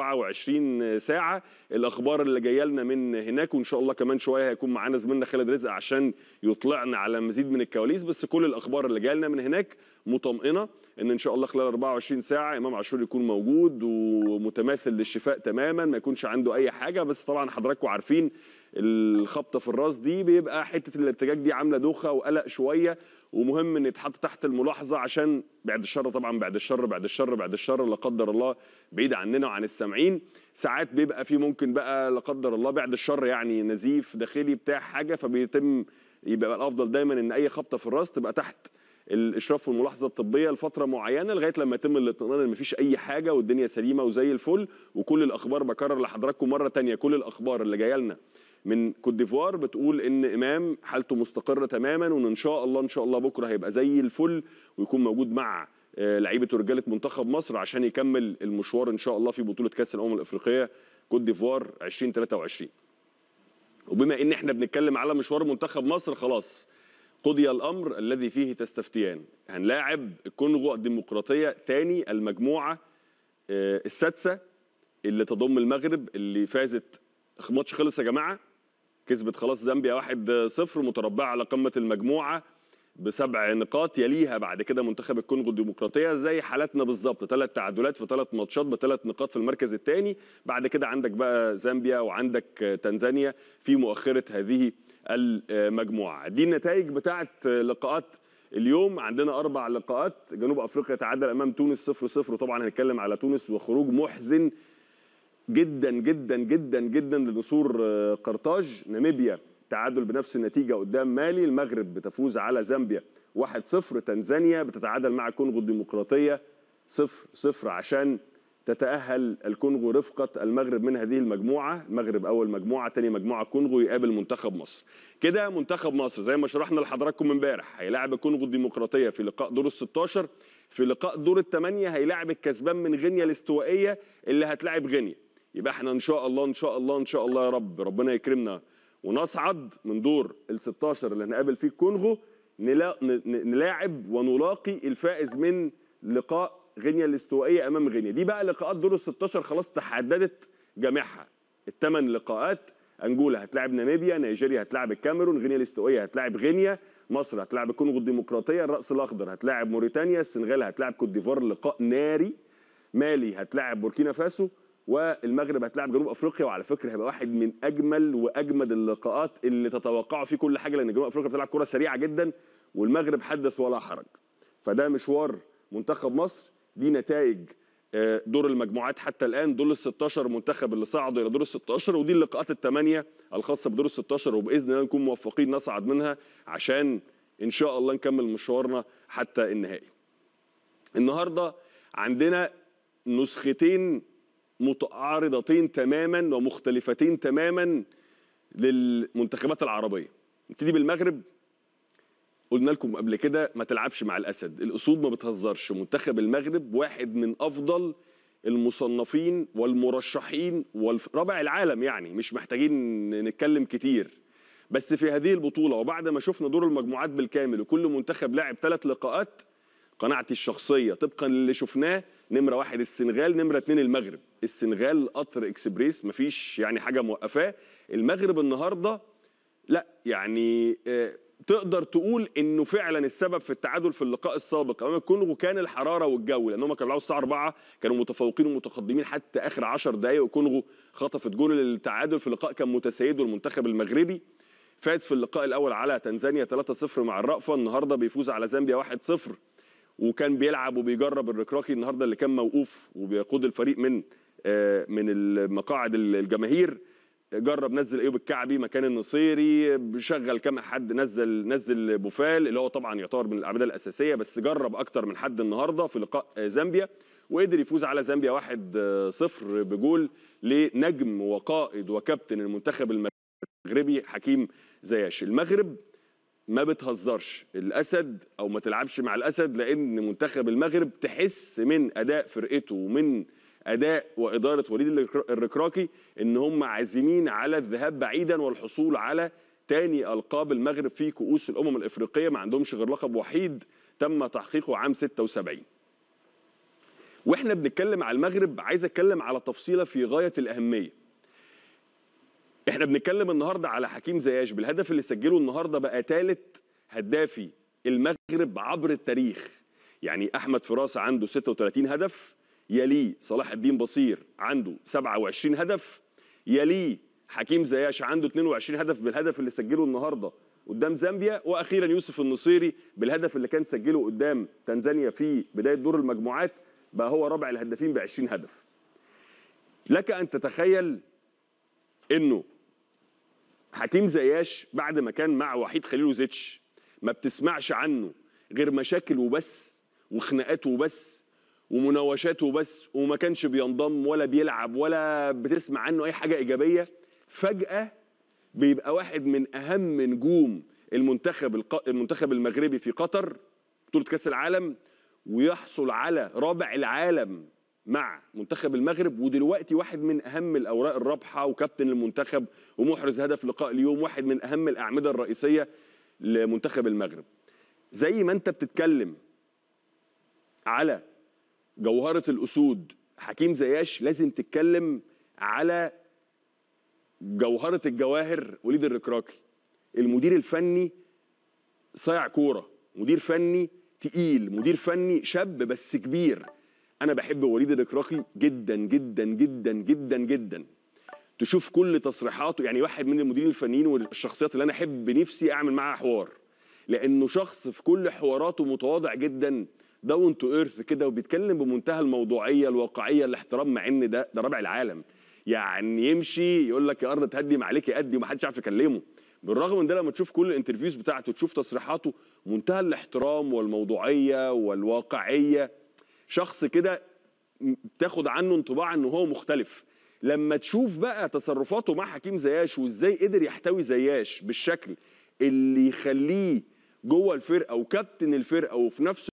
24 ساعة الأخبار اللي جاية لنا من هناك وإن شاء الله كمان شوية هيكون معانا زميلنا خالد رزق عشان يطلعنا على مزيد من الكواليس بس كل الأخبار اللي جاية لنا من هناك مطمئنة إن إن شاء الله خلال 24 ساعة إمام عاشور يكون موجود ومتماثل للشفاء تماما ما يكونش عنده أي حاجة بس طبعا حضراتكم عارفين الخبطه في الراس دي بيبقى حته الارتجاج دي عامله دوخه وقلق شويه ومهم ان يتحط تحت الملاحظه عشان بعد الشر طبعا بعد الشر بعد الشر بعد الشر لا قدر الله بعيد عننا وعن السامعين ساعات بيبقى في ممكن بقى لا قدر الله بعد الشر يعني نزيف داخلي بتاع حاجه فبيتم يبقى الافضل دايما ان اي خبطه في الراس تبقى تحت الاشراف والملاحظه الطبيه لفتره معينه لغايه لما يتم الاطمئنان ان مفيش اي حاجه والدنيا سليمه وزي الفل وكل الاخبار بكرر لحضراتكم مره ثانيه كل الاخبار اللي جايه لنا من كوت ديفوار بتقول ان امام حالته مستقره تماما وان ان شاء الله ان شاء الله بكره هيبقى زي الفل ويكون موجود مع آه، لعيبه ورجاله منتخب مصر عشان يكمل المشوار ان شاء الله في بطوله كاس الامم الافريقيه كوت ديفوار 2023 وبما ان احنا بنتكلم على مشوار منتخب مصر خلاص قضي الامر الذي فيه تستفتيان هنلاعب الكونغو الديمقراطيه ثاني المجموعه آه، السادسه اللي تضم المغرب اللي فازت ماتش خلص يا جماعه كسبت خلاص زامبيا 1-0 متربعه على قمه المجموعه بسبع نقاط يليها بعد كده منتخب الكونغو الديمقراطيه زي حالاتنا بالظبط ثلاث تعادلات في ثلاث ماتشات بثلاث نقاط في المركز الثاني بعد كده عندك بقى زامبيا وعندك تنزانيا في مؤخره هذه المجموعه دي النتائج بتاعه لقاءات اليوم عندنا اربع لقاءات جنوب افريقيا تعادل امام تونس 0-0 طبعا هنتكلم على تونس وخروج محزن جدا جدا جدا جدا لنسور آه، قرطاج ناميبيا تعادل بنفس النتيجة قدام مالي المغرب بتفوز على زامبيا 1-0 تنزانيا بتتعادل مع الكونغو الديمقراطية 0-0 عشان تتأهل الكونغو رفقة المغرب من هذه المجموعة المغرب أول مجموعة تاني مجموعة كونغو يقابل منتخب مصر كده منتخب مصر زي ما شرحنا لحضراتكم امبارح هيلاعب الكونغو الديمقراطية في لقاء دور ال 16 في لقاء دور الثمانية هيلاعب الكسبان من غينيا الاستوائية اللي هتلاعب غينيا يبقى احنا ان شاء الله ان شاء الله ان شاء الله يا رب ربنا يكرمنا ونصعد من دور ال 16 اللي هنقابل فيه الكونغو نلاعب ونلاقي الفائز من لقاء غينيا الاستوائيه امام غينيا دي بقى لقاءات دور ال 16 خلاص تحددت جميعها الثمان لقاءات انجولا هتلاعب ناميبيا نيجيريا هتلاعب الكاميرون غينيا الاستوائيه هتلاعب غينيا مصر هتلاعب الكونغو الديمقراطيه الراس الاخضر هتلاعب موريتانيا السنغال هتلاعب كوت ديفوار لقاء ناري مالي هتلاعب بوركينا فاسو والمغرب هتلعب جنوب افريقيا وعلى فكره هيبقى واحد من اجمل واجمد اللقاءات اللي تتوقعوا فيه كل حاجه لان جنوب افريقيا بتلعب كره سريعه جدا والمغرب حدث ولا حرج فده مشوار منتخب مصر دي نتائج آه، دور المجموعات حتى الان دول ال 16 منتخب اللي صعدوا الى دور ال 16 ودي اللقاءات الثمانيه الخاصه بدور ال 16 وباذن الله نكون موفقين نصعد منها عشان ان شاء الله نكمل مشوارنا حتى النهائي. النهارده عندنا نسختين متعارضتين تماما ومختلفتين تماما للمنتخبات العربيه نبتدي بالمغرب قلنا لكم قبل كده ما تلعبش مع الاسد الاسود ما بتهزرش منتخب المغرب واحد من افضل المصنفين والمرشحين ورابع العالم يعني مش محتاجين نتكلم كتير بس في هذه البطوله وبعد ما شفنا دور المجموعات بالكامل وكل منتخب لعب ثلاث لقاءات قناعتي الشخصيه طبقا للي شفناه نمره واحد السنغال نمره اتنين المغرب السنغال قطر اكسبريس مفيش يعني حاجه موقفاه المغرب النهارده لا يعني آه، تقدر تقول انه فعلا السبب في التعادل في اللقاء السابق امام الكونغو كان الحراره والجو لانهم كانوا بيلعبوا الساعه 4 كانوا متفوقين ومتقدمين حتى اخر 10 دقائق والكونغو خطفت جول للتعادل في لقاء كان متسيد والمنتخب المغربي فاز في اللقاء الاول على تنزانيا 3-0 مع الرأفه النهارده بيفوز على زامبيا 1-0 وكان بيلعب وبيجرب الركراكي النهارده اللي كان موقوف وبيقود الفريق من آه، من المقاعد الجماهير جرب نزل ايوب الكعبي مكان النصيري شغل كام حد نزل نزل بوفال اللي هو طبعا يعتبر من الاعمده الاساسيه بس جرب اكتر من حد النهارده في لقاء آه، زامبيا وقدر يفوز على زامبيا 1-0 آه، بجول لنجم وقائد وكابتن المنتخب المغربي حكيم زياش المغرب ما بتهزرش الاسد او ما تلعبش مع الاسد لان منتخب المغرب تحس من اداء فرقته ومن اداء واداره وليد الركراكي ان هم عازمين على الذهاب بعيدا والحصول على تاني القاب المغرب في كؤوس الامم الافريقيه ما عندهمش غير لقب وحيد تم تحقيقه عام 76 واحنا بنتكلم على المغرب عايز اتكلم على تفصيله في غايه الاهميه احنا بنتكلم النهارده على حكيم زياش بالهدف اللي سجله النهارده بقى ثالث هدافي المغرب عبر التاريخ يعني احمد فراس عنده 36 هدف يليه صلاح الدين بصير عنده 27 هدف يليه حكيم زياش عنده 22 هدف بالهدف اللي سجله النهارده قدام زامبيا واخيرا يوسف النصيري بالهدف اللي كان سجله قدام تنزانيا في بدايه دور المجموعات بقى هو رابع الهدافين ب 20 هدف لك ان تتخيل انه حكيم زياش بعد ما كان مع وحيد خليل وزيتش ما بتسمعش عنه غير مشاكل وبس وخناقات وبس ومناوشات وبس وما كانش بينضم ولا بيلعب ولا بتسمع عنه اي حاجه ايجابيه فجاه بيبقى واحد من اهم نجوم المنتخب المنتخب المغربي في قطر بطوله كاس العالم ويحصل على رابع العالم مع منتخب المغرب ودلوقتي واحد من اهم الاوراق الرابحه وكابتن المنتخب ومحرز هدف لقاء اليوم واحد من اهم الاعمده الرئيسيه لمنتخب المغرب زي ما انت بتتكلم على جوهره الاسود حكيم زياش لازم تتكلم على جوهره الجواهر وليد الركراكي المدير الفني صايع كوره مدير فني تقيل مدير فني شاب بس كبير انا بحب وليد الاكراقي جدا جدا جدا جدا جدا تشوف كل تصريحاته يعني واحد من المديرين الفنيين والشخصيات اللي انا احب نفسي اعمل معاها حوار لانه شخص في كل حواراته متواضع جدا داون تو ايرث كده وبيتكلم بمنتهى الموضوعيه الواقعيه الاحترام مع ان ده ده ربع العالم يعني يمشي يقول لك يا ارض تهدي عليك يأدي ومحدش عارف يكلمه بالرغم من ده لما تشوف كل الانترفيوز بتاعته تشوف تصريحاته منتهى الاحترام والموضوعيه والواقعيه شخص كده تاخد عنه انطباع ان هو مختلف لما تشوف بقى تصرفاته مع حكيم زياش وازاي قدر يحتوي زياش بالشكل اللي يخليه جوه الفرقه وكابتن الفرقه وفي نفس